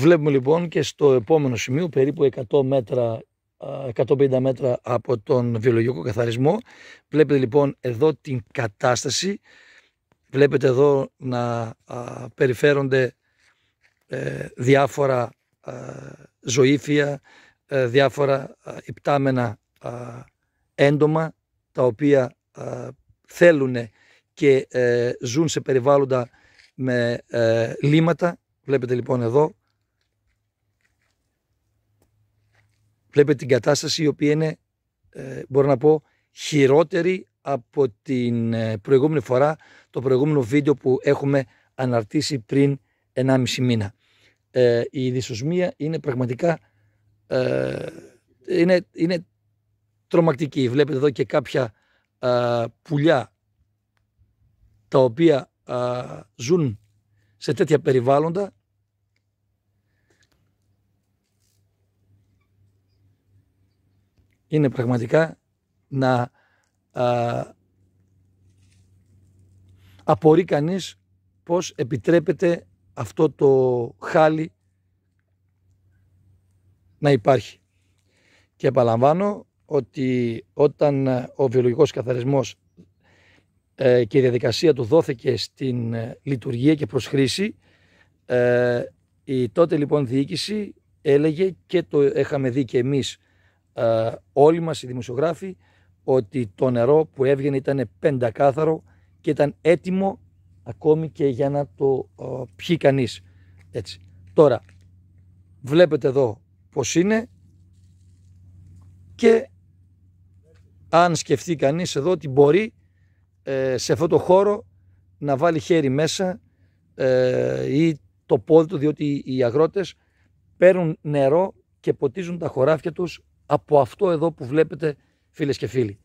Βλέπουμε λοιπόν και στο επόμενο σημείο, περίπου 100 μέτρα 150 μέτρα από τον βιολογικό καθαρισμό. Βλέπετε λοιπόν εδώ την κατάσταση. Βλέπετε εδώ να περιφέρονται ε, διάφορα ζωήφια, ε, διάφορα υπτάμενα έντομα, τα οποία θέλουν και ε, ζουν σε περιβάλλοντα με λίματα. Βλέπετε λοιπόν εδώ βλέπετε την κατάσταση η οποία είναι, ε, μπορώ να πω, χειρότερη από την ε, προηγούμενη φορά, το προηγούμενο βίντεο που έχουμε αναρτήσει πριν 1,5 μήνα. Ε, η δυσοσμία είναι πραγματικά είναι, είναι τρομακτική. Βλέπετε εδώ και κάποια πουλιά τα οποία ζουν σε τέτοια περιβάλλοντα είναι πραγματικά να α, απορεί κανείς πώς επιτρέπεται αυτό το χάλι να υπάρχει. Και επαλαμβάνω ότι όταν ο βιολογικός καθαρισμός ε, και η διαδικασία του δόθηκε στην ε, λειτουργία και προς χρήση, ε, η τότε λοιπόν διοίκηση έλεγε και το είχαμε δει και εμείς ε, όλοι μας οι δημοσιογράφοι ότι το νερό που έβγαινε ήταν πεντακάθαρο και ήταν έτοιμο ακόμη και για να το ε, πιει κανείς. Έτσι. Τώρα, βλέπετε εδώ πως είναι και αν σκεφτεί κανείς εδώ ότι μπορεί ε, σε αυτό το χώρο να βάλει χέρι μέσα ε, ή το πόδι του διότι οι αγρότες παίρνουν νερό και ποτίζουν τα χωράφια τους από αυτό εδώ που βλέπετε φίλες και φίλοι.